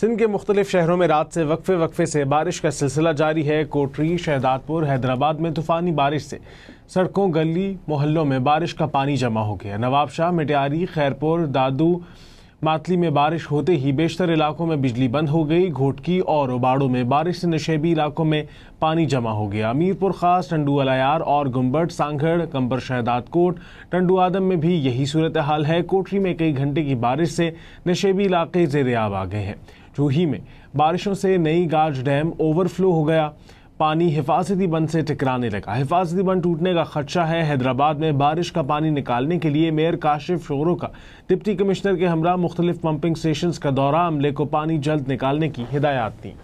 सिंध के मुख्तलिफ शहरों में रात से वक्फे वक्फे से बारिश का सिलसिला जारी है कोटरी शहदादपुर हैदराबाद में तूफानी बारिश से सड़कों गली मोहल्लों में बारिश का पानी जमा हो गया नवाबशाह मिटियारी खैरपुर दादू मातली में बारिश होते ही बेशतर इलाकों में बिजली बंद हो गई घोटकी और उबाड़ों में बारिश से नशेबी इलाकों में पानी जमा हो गया मीरपुर खास टंडू अलायार और गुम्बट सांगड़ कंबर शहदाद कोट टंडू आदम में भी यही सूरत हाल है कोठरी में कई घंटे की बारिश से नशेबी इलाके जेरियाब आ गए हैं जूही में बारिशों से नई गाज डैम ओवरफ्लो हो गया पानी हिफाजती बंद से टकराने लगा हिफाजती बंद टूटने का खदशा है हैदराबाद में बारिश का पानी निकालने के लिए मेयर काशिफ शोरो का डिप्टी कमिश्नर के हमरा मुख्तलिफ पंपिंग स्टेशन का दौरा अमले को पानी जल्द निकालने की हिदायत दी